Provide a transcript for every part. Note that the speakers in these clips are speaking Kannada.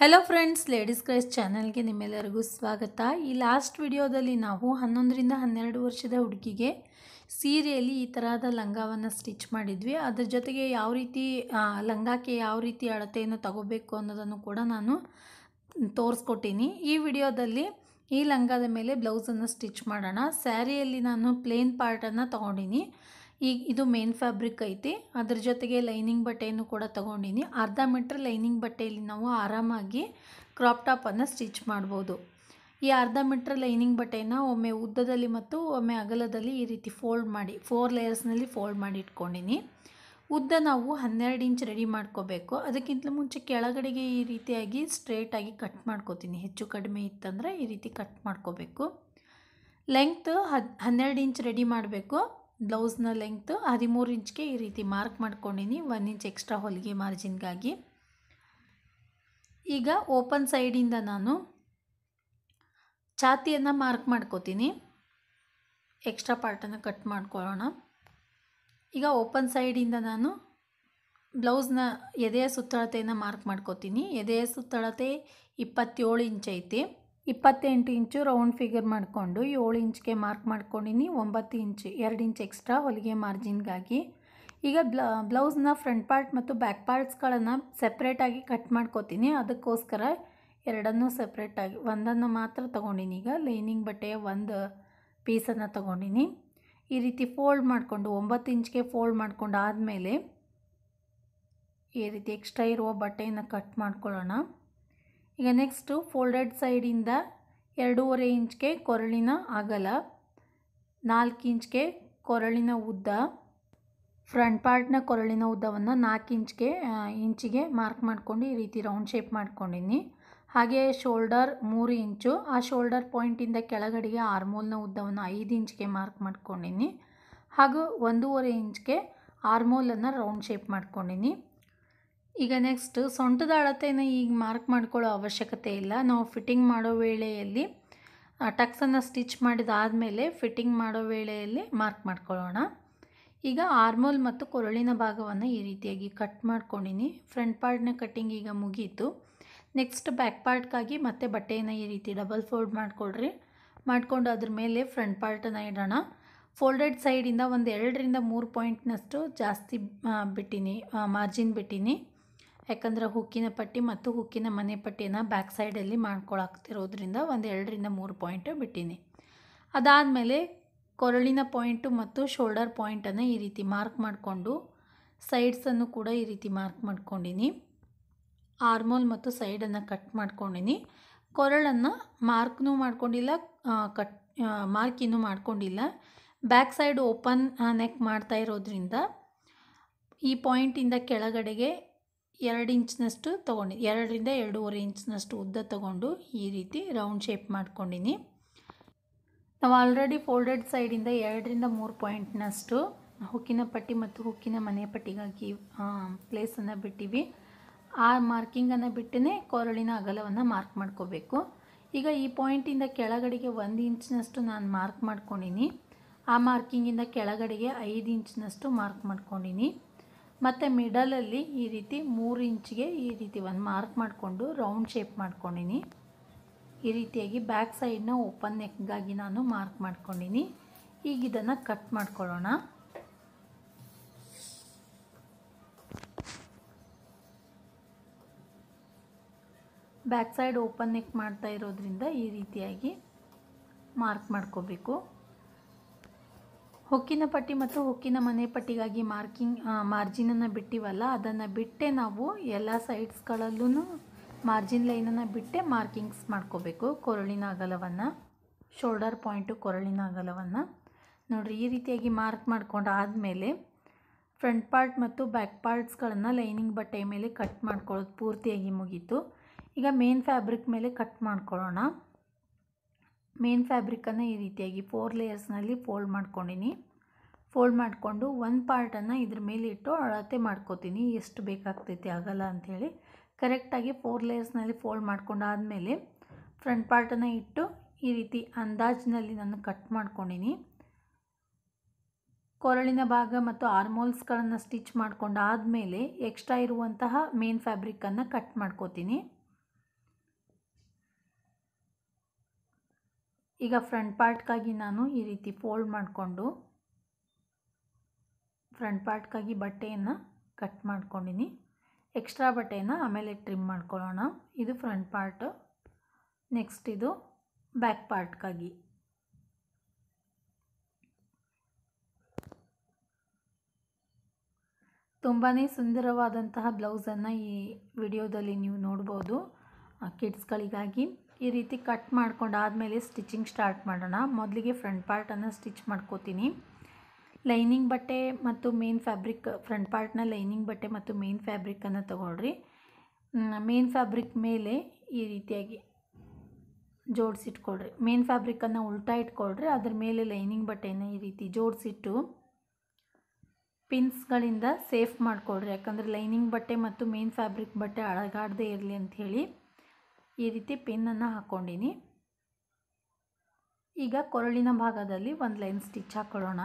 ಹಲೋ ಫ್ರೆಂಡ್ಸ್ ಲೇಡೀಸ್ ಕ್ರೈಸ್ ಚಾನಲ್ಗೆ ನಿಮ್ಮೆಲ್ಲರಿಗೂ ಸ್ವಾಗತ ಈ ಲಾಸ್ಟ್ ವಿಡಿಯೋದಲ್ಲಿ ನಾವು ಹನ್ನೊಂದರಿಂದ ಹನ್ನೆರಡು ವರ್ಷದ ಹುಡುಗಿಗೆ ಸೀರೆಯಲ್ಲಿ ಈ ಥರದ ಲಂಗವನ್ನು ಸ್ಟಿಚ್ ಮಾಡಿದ್ವಿ ಅದ್ರ ಜೊತೆಗೆ ಯಾವ ರೀತಿ ಲಂಗಕ್ಕೆ ಯಾವ ರೀತಿ ಅಳತೆಯನ್ನು ತಗೋಬೇಕು ಅನ್ನೋದನ್ನು ಕೂಡ ನಾನು ತೋರಿಸ್ಕೊಟ್ಟೀನಿ ಈ ವಿಡಿಯೋದಲ್ಲಿ ಈ ಲಂಗದ ಮೇಲೆ ಬ್ಲೌಸನ್ನು ಸ್ಟಿಚ್ ಮಾಡೋಣ ಸ್ಯಾರಿಯಲ್ಲಿ ನಾನು ಪ್ಲೇನ್ ಪಾರ್ಟನ್ನು ತೊಗೊಂಡಿನಿ ಈಗ ಇದು ಮೇನ್ ಫ್ಯಾಬ್ರಿಕ್ ಐತಿ ಅದ್ರ ಜೊತೆಗೆ ಲೈನಿಂಗ್ ಬಟ್ಟೆಯನ್ನು ಕೂಡ ತೊಗೊಂಡಿನಿ ಅರ್ಧ ಮೀಟ್ರ್ ಲೈನಿಂಗ್ ಬಟ್ಟೆಯಲ್ಲಿ ನಾವು ಆರಾಮಾಗಿ ಕ್ರಾಪ್ ಟಾಪನ್ನು ಸ್ಟಿಚ್ ಮಾಡ್ಬೋದು ಈ ಅರ್ಧ ಮೀಟ್ರ್ ಲೈನಿಂಗ್ ಬಟ್ಟೆನ ಒಮ್ಮೆ ಉದ್ದದಲ್ಲಿ ಮತ್ತು ಒಮ್ಮೆ ಅಗಲದಲ್ಲಿ ಈ ರೀತಿ ಫೋಲ್ಡ್ ಮಾಡಿ ಫೋರ್ ಲೇಯರ್ಸ್ನಲ್ಲಿ ಫೋಲ್ಡ್ ಮಾಡಿ ಇಟ್ಕೊಂಡಿನಿ ಉದ್ದ ನಾವು ಹನ್ನೆರಡು ಇಂಚ್ ರೆಡಿ ಮಾಡ್ಕೋಬೇಕು ಅದಕ್ಕಿಂತ ಮುಂಚೆ ಕೆಳಗಡೆಗೆ ಈ ರೀತಿಯಾಗಿ ಸ್ಟ್ರೇಟಾಗಿ ಕಟ್ ಮಾಡ್ಕೋತೀನಿ ಹೆಚ್ಚು ಕಡಿಮೆ ಇತ್ತಂದರೆ ಈ ರೀತಿ ಕಟ್ ಮಾಡ್ಕೋಬೇಕು ಲೆಂಗ್ತ್ ಹದ್ ಹನ್ನೆರಡು ಇಂಚ್ ರೆಡಿ ಮಾಡಬೇಕು ಬ್ಲೌಸ್ನ ಲೆಂತ್ ಹದಿಮೂರು ಇಂಚ್ಗೆ ಈ ರೀತಿ ಮಾರ್ಕ್ ಮಾಡ್ಕೊಂಡಿನಿ ಒನ್ ಇಂಚ್ ಎಕ್ಸ್ಟ್ರಾ ಹೊಲಿಗೆ ಮಾರ್ಜಿನ್ಗಾಗಿ ಈಗ ಓಪನ್ ಸೈಡಿಂದ ನಾನು ಛಾತಿಯನ್ನು ಮಾರ್ಕ್ ಮಾಡ್ಕೋತೀನಿ ಎಕ್ಸ್ಟ್ರಾ ಪಾರ್ಟನ್ನು ಕಟ್ ಮಾಡ್ಕೊಳ್ಳೋಣ ಈಗ ಓಪನ್ ಸೈಡಿಂದ ನಾನು ಬ್ಲೌಸ್ನ ಎದೆಯ ಸುತ್ತಳತೆಯನ್ನು ಮಾರ್ಕ್ ಮಾಡ್ಕೋತೀನಿ ಎದೆಯ ಸುತ್ತಳತೆ ಇಪ್ಪತ್ತೇಳು ಇಂಚ್ ಐತಿ ಇಪ್ಪತ್ತೆಂಟು ಇಂಚು ರೌಂಡ್ ಫಿಗರ್ ಮಾಡಿಕೊಂಡು ಏಳು ಇಂಚ್ಗೆ ಮಾರ್ಕ್ ಮಾಡ್ಕೊಂಡಿನಿ ಒಂಬತ್ತು ಇಂಚ್ ಎರಡು ಇಂಚ್ ಎಕ್ಸ್ಟ್ರಾ ಹೊಲಿಗೆ ಮಾರ್ಜಿನ್ಗಾಗಿ ಈಗ ಬ್ಲೌಸ್ನ ಫ್ರಂಟ್ ಪಾರ್ಟ್ ಮತ್ತು ಬ್ಯಾಕ್ ಪಾರ್ಟ್ಸ್ಗಳನ್ನು ಸಪ್ರೇಟಾಗಿ ಕಟ್ ಮಾಡ್ಕೋತೀನಿ ಅದಕ್ಕೋಸ್ಕರ ಎರಡನ್ನೂ ಸಪ್ರೇಟಾಗಿ ಒಂದನ್ನು ಮಾತ್ರ ತೊಗೊಂಡಿನಿ ಈಗ ಲೈನಿಂಗ್ ಬಟ್ಟೆಯ ಒಂದು ಪೀಸನ್ನು ತೊಗೊಂಡಿನಿ ಈ ರೀತಿ ಫೋಲ್ಡ್ ಮಾಡಿಕೊಂಡು ಒಂಬತ್ತು ಇಂಚ್ಗೆ ಫೋಲ್ಡ್ ಮಾಡಿಕೊಂಡು ಆದಮೇಲೆ ಈ ರೀತಿ ಎಕ್ಸ್ಟ್ರಾ ಇರುವ ಬಟ್ಟೆಯನ್ನು ಕಟ್ ಮಾಡ್ಕೊಳ್ಳೋಣ ಈಗ ನೆಕ್ಸ್ಟು ಫೋಲ್ಡೆಡ್ ಸೈಡಿಂದ ಎರಡೂವರೆ ಇಂಚ್ಗೆ ಕೊರಳಿನ ಅಗಲ ನಾಲ್ಕು ಇಂಚ್ಗೆ ಕೊರಳಿನ ಉದ್ದ ಫ್ರಂಟ್ ಪಾರ್ಟ್ನ ಕೊರಳಿನ ಉದ್ದವನ್ನು ನಾಲ್ಕು ಇಂಚ್ಗೆ ಇಂಚಿಗೆ ಮಾರ್ಕ್ ಮಾಡ್ಕೊಂಡು ಈ ರೀತಿ ರೌಂಡ್ ಶೇಪ್ ಮಾಡ್ಕೊಂಡಿನಿ ಹಾಗೆ ಶೋಲ್ಡರ್ ಮೂರು ಇಂಚು ಆ ಶೋಲ್ಡರ್ ಪಾಯಿಂಟಿಂದ ಕೆಳಗಡೆಗೆ ಆರ್ಮೋಲ್ನ ಉದ್ದವನ್ನು ಐದು ಇಂಚ್ಗೆ ಮಾರ್ಕ್ ಮಾಡ್ಕೊಂಡಿನಿ ಹಾಗೂ ಒಂದೂವರೆ ಇಂಚ್ಗೆ ಆರ್ಮೋಲನ್ನು ರೌಂಡ್ ಶೇಪ್ ಮಾಡ್ಕೊಂಡಿನಿ ಈಗ ನೆಕ್ಸ್ಟ್ ಸೊಂಟದ ಅಳತೆಯನ್ನು ಈಗ ಮಾರ್ಕ್ ಮಾಡ್ಕೊಳ್ಳೋ ಅವಶ್ಯಕತೆ ಇಲ್ಲ ನಾವು ಫಿಟ್ಟಿಂಗ್ ಮಾಡೋ ವೇಳೆಯಲ್ಲಿ ಟಕ್ಸನ್ನು ಸ್ಟಿಚ್ ಮಾಡಿದಾದಮೇಲೆ ಫಿಟ್ಟಿಂಗ್ ಮಾಡೋ ವೇಳೆಯಲ್ಲಿ ಮಾರ್ಕ್ ಮಾಡ್ಕೊಳ್ಳೋಣ ಈಗ ಆರ್ಮೋಲ್ ಮತ್ತು ಕೊರಳಿನ ಭಾಗವನ್ನು ಈ ರೀತಿಯಾಗಿ ಕಟ್ ಮಾಡ್ಕೊಂಡಿನಿ ಫ್ರಂಟ್ ಪಾರ್ಟ್ನ ಕಟ್ಟಿಂಗ್ ಈಗ ಮುಗೀತು ನೆಕ್ಸ್ಟ್ ಬ್ಯಾಕ್ ಪಾರ್ಟ್ಗಾಗಿ ಮತ್ತೆ ಬಟ್ಟೆಯನ್ನು ಈ ರೀತಿ ಡಬಲ್ ಫೋಲ್ಡ್ ಮಾಡಿಕೊಡ್ರಿ ಮಾಡಿಕೊಂಡು ಅದ್ರ ಮೇಲೆ ಫ್ರಂಟ್ ಪಾರ್ಟನ್ನು ಇಡೋಣ ಫೋಲ್ಡೆಡ್ ಸೈಡಿಂದ ಒಂದು ಎರಡರಿಂದ ಮೂರು ಪಾಯಿಂಟ್ನಷ್ಟು ಜಾಸ್ತಿ ಬಿಟ್ಟಿನಿ ಮಾರ್ಜಿನ್ ಬಿಟ್ಟಿನಿ ಯಾಕಂದರೆ ಹುಕ್ಕಿನ ಪಟ್ಟಿ ಮತ್ತು ಹುಕ್ಕಿನ ಮನೆ ಪಟ್ಟಿಯನ್ನು ಬ್ಯಾಕ್ ಸೈಡಲ್ಲಿ ಮಾಡ್ಕೊಳಾಕ್ತಿರೋದ್ರಿಂದ ಒಂದು ಎರಡರಿಂದ ಮೂರು ಪಾಯಿಂಟ್ ಬಿಟ್ಟೀನಿ ಅದಾದಮೇಲೆ ಕೊರಳಿನ ಪಾಯಿಂಟು ಮತ್ತು ಶೋಲ್ಡರ್ ಪಾಯಿಂಟನ್ನು ಈ ರೀತಿ ಮಾರ್ಕ್ ಮಾಡಿಕೊಂಡು ಸೈಡ್ಸನ್ನು ಕೂಡ ಈ ರೀತಿ ಮಾರ್ಕ್ ಮಾಡ್ಕೊಂಡಿನಿ ಆರ್ಮೋಲ್ ಮತ್ತು ಸೈಡನ್ನು ಕಟ್ ಮಾಡ್ಕೊಂಡಿನಿ ಕೊರಳನ್ನು ಮಾರ್ಕ್ನೂ ಮಾಡ್ಕೊಂಡಿಲ್ಲ ಕಟ್ ಮಾರ್ಕ್ ಮಾಡಿಕೊಂಡಿಲ್ಲ ಮಾಡ್ಕೊಂಡಿಲ್ಲ ಬ್ಯಾಕ್ ಸೈಡ್ ಓಪನ್ ನೆಕ್ ಮಾಡ್ತಾ ಇರೋದ್ರಿಂದ ಈ ಪಾಯಿಂಟಿಂದ ಕೆಳಗಡೆಗೆ ಎರಡು ಇಂಚಿನಷ್ಟು ತೊಗೊಂಡಿ ಎರಡರಿಂದ ಎರಡೂವರೆ ಇಂಚಿನಷ್ಟು ಉದ್ದ ತೊಗೊಂಡು ಈ ರೀತಿ ರೌಂಡ್ ಶೇಪ್ ಮಾಡ್ಕೊಂಡಿನಿ ನಾವು ಆಲ್ರೆಡಿ ಫೋಲ್ಡೆಡ್ ಸೈಡಿಂದ ಎರಡರಿಂದ ಮೂರು ಪಾಯಿಂಟ್ನಷ್ಟು ಹುಕ್ಕಿನ ಪಟ್ಟಿ ಮತ್ತು ಹುಕ್ಕಿನ ಮನೆ ಪಟ್ಟಿಗಾಗಿ ಪ್ಲೇಸನ್ನು ಬಿಟ್ಟಿವಿ ಆ ಮಾರ್ಕಿಂಗನ್ನು ಬಿಟ್ಟೇ ಕೊರಳಿನ ಅಗಲವನ್ನು ಮಾರ್ಕ್ ಮಾಡ್ಕೋಬೇಕು ಈಗ ಈ ಪಾಯಿಂಟಿಂದ ಕೆಳಗಡೆಗೆ ಒಂದು ಇಂಚಿನಷ್ಟು ನಾನು ಮಾರ್ಕ್ ಮಾಡ್ಕೊಂಡಿನಿ ಆ ಮಾರ್ಕಿಂಗಿಂದ ಕೆಳಗಡೆಗೆ ಐದು ಇಂಚಿನಷ್ಟು ಮಾರ್ಕ್ ಮಾಡ್ಕೊಂಡಿನಿ ಮತ್ತು ಮಿಡಲಲ್ಲಿ ಈ ರೀತಿ ಮೂರು ಇಂಚಿಗೆ ಈ ರೀತಿ ಒಂದು ಮಾರ್ಕ್ ಮಾಡಿಕೊಂಡು ರೌಂಡ್ ಶೇಪ್ ಮಾಡ್ಕೊಂಡಿನಿ ಈ ರೀತಿಯಾಗಿ ಬ್ಯಾಕ್ ಸೈಡ್ನ ಓಪನ್ ನೆಕ್ಗಾಗಿ ನಾನು ಮಾರ್ಕ್ ಮಾಡ್ಕೊಂಡಿನಿ ಈಗ ಇದನ್ನು ಕಟ್ ಮಾಡ್ಕೊಳ್ಳೋಣ ಬ್ಯಾಕ್ ಸೈಡ್ ಓಪನ್ ನೆಕ್ ಮಾಡ್ತಾ ಇರೋದ್ರಿಂದ ಈ ರೀತಿಯಾಗಿ ಮಾರ್ಕ್ ಮಾಡ್ಕೋಬೇಕು ಹೊಕ್ಕಿನ ಪಟ್ಟಿ ಮತ್ತು ಹೊಕ್ಕಿನ ಮನೆ ಪಟ್ಟಿಗಾಗಿ ಮಾರ್ಕಿಂಗ್ ಮಾರ್ಜಿನನ್ನು ಬಿಟ್ಟಿವಲ್ಲ ಅದನ್ನು ಬಿಟ್ಟೆ ನಾವು ಎಲ್ಲ ಸೈಡ್ಸ್ಗಳಲ್ಲೂ ಮಾರ್ಜಿನ್ ಲೈನನ್ನು ಬಿಟ್ಟೆ ಮಾರ್ಕಿಂಗ್ಸ್ ಮಾಡ್ಕೋಬೇಕು ಕೊರಳಿನ ಅಗಲವನ್ನು ಶೋಲ್ಡರ್ ಪಾಯಿಂಟು ಕೊರಳಿನ ಅಗಲವನ್ನು ನೋಡಿರಿ ಈ ರೀತಿಯಾಗಿ ಮಾರ್ಕ್ ಮಾಡ್ಕೊಂಡು ಆದಮೇಲೆ ಫ್ರಂಟ್ ಪಾರ್ಟ್ ಮತ್ತು ಬ್ಯಾಕ್ ಪಾರ್ಟ್ಸ್ಗಳನ್ನು ಲೈನಿಂಗ್ ಬಟ್ಟೆ ಮೇಲೆ ಕಟ್ ಮಾಡ್ಕೊಳ್ಳೋದು ಪೂರ್ತಿಯಾಗಿ ಮುಗೀತು ಈಗ ಮೇನ್ ಫ್ಯಾಬ್ರಿಕ್ ಮೇಲೆ ಕಟ್ ಮಾಡ್ಕೊಳ್ಳೋಣ ಮೇನ್ ಫ್ಯಾಬ್ರಿಕನ್ನು ಈ ರೀತಿಯಾಗಿ ಫೋರ್ ಲೇಯರ್ಸ್ನಲ್ಲಿ ಫೋಲ್ಡ್ ಮಾಡ್ಕೊಂಡಿನಿ ಫೋಲ್ಡ್ ಮಾಡಿಕೊಂಡು ಒಂದು ಪಾರ್ಟನ್ನು ಇದ್ರ ಮೇಲೆ ಇಟ್ಟು ಅಳತೆ ಮಾಡ್ಕೋತೀನಿ ಎಷ್ಟು ಬೇಕಾಗ್ತೈತಿ ಆಗಲ್ಲ ಅಂಥೇಳಿ ಕರೆಕ್ಟಾಗಿ ಫೋರ್ ಲೇಯರ್ಸ್ನಲ್ಲಿ ಫೋಲ್ಡ್ ಮಾಡ್ಕೊಂಡಾದಮೇಲೆ ಫ್ರಂಟ್ ಪಾರ್ಟನ್ನು ಇಟ್ಟು ಈ ರೀತಿ ಅಂದಾಜಿನಲ್ಲಿ ನಾನು ಕಟ್ ಮಾಡ್ಕೊಂಡಿನಿ ಕೊರಳಿನ ಭಾಗ ಮತ್ತು ಆರ್ಮೋಲ್ಸ್ಗಳನ್ನು ಸ್ಟಿಚ್ ಮಾಡ್ಕೊಂಡಾದಮೇಲೆ ಎಕ್ಸ್ಟ್ರಾ ಇರುವಂತಹ ಮೇನ್ ಫ್ಯಾಬ್ರಿಕನ್ನು ಕಟ್ ಮಾಡ್ಕೋತೀನಿ ಈಗ ಫ್ರಂಟ್ ಪಾರ್ಟ್ಗಾಗಿ ನಾನು ಈ ರೀತಿ ಫೋಲ್ಡ್ ಮಾಡಿಕೊಂಡು ಫ್ರಂಟ್ ಪಾರ್ಟ್ಗಾಗಿ ಬಟ್ಟೆಯನ್ನು ಕಟ್ ಮಾಡ್ಕೊಂಡಿನಿ ಎಕ್ಸ್ಟ್ರಾ ಬಟ್ಟೆಯನ್ನು ಆಮೇಲೆ ಟ್ರಿಮ್ ಮಾಡ್ಕೊಳ್ಳೋಣ ಇದು ಫ್ರಂಟ್ ಪಾರ್ಟ್ ನೆಕ್ಸ್ಟ್ ಇದು ಬ್ಯಾಕ್ ಪಾರ್ಟ್ಗಾಗಿ ತುಂಬಾ ಸುಂದರವಾದಂತಹ ಬ್ಲೌಸನ್ನು ಈ ವಿಡಿಯೋದಲ್ಲಿ ನೀವು ನೋಡ್ಬೋದು ಕಿಡ್ಸ್ಗಳಿಗಾಗಿ ಈ ರೀತಿ ಕಟ್ ಮಾಡ್ಕೊಂಡು ಆದಮೇಲೆ ಸ್ಟಿಚಿಂಗ್ ಸ್ಟಾರ್ಟ್ ಮಾಡೋಣ ಮೊದಲಿಗೆ ಫ್ರಂಟ್ ಪಾರ್ಟನ್ನು ಸ್ಟಿಚ್ ಮಾಡ್ಕೋತೀನಿ ಲೈನಿಂಗ್ ಬಟ್ಟೆ ಮತ್ತು ಮೇನ್ ಫ್ಯಾಬ್ರಿಕ್ ಫ್ರಂಟ್ ಪಾರ್ಟ್ನ ಲೈನಿಂಗ್ ಬಟ್ಟೆ ಮತ್ತು ಮೇನ್ ಫ್ಯಾಬ್ರಿಕನ್ನು ತೊಗೊಳ್ರಿ ಮೇನ್ ಫ್ಯಾಬ್ರಿಕ್ ಮೇಲೆ ಈ ರೀತಿಯಾಗಿ ಜೋಡಿಸಿಟ್ಕೊಳ್ರಿ ಮೇನ್ ಫ್ಯಾಬ್ರಿಕನ್ನು ಉಲ್ಟಾ ಇಟ್ಕೊಳ್ರಿ ಅದ್ರ ಮೇಲೆ ಲೈನಿಂಗ್ ಬಟ್ಟೆನ ಈ ರೀತಿ ಜೋಡಿಸಿಟ್ಟು ಪಿನ್ಸ್ಗಳಿಂದ ಸೇಫ್ ಮಾಡಿಕೊಳ್ರಿ ಯಾಕಂದರೆ ಲೈನಿಂಗ್ ಬಟ್ಟೆ ಮತ್ತು ಮೇನ್ ಫ್ಯಾಬ್ರಿಕ್ ಬಟ್ಟೆ ಅಳಗಾಡದೇ ಇರಲಿ ಅಂಥೇಳಿ ಈ ರೀತಿ ಪಿನ್ನನ್ನು ಹಾಕ್ಕೊಂಡಿನಿ ಈಗ ಕೊರಳಿನ ಭಾಗದಲ್ಲಿ ಒಂದು ಲೈನ್ ಸ್ಟಿಚ್ ಹಾಕ್ಕೊಳ್ಳೋಣ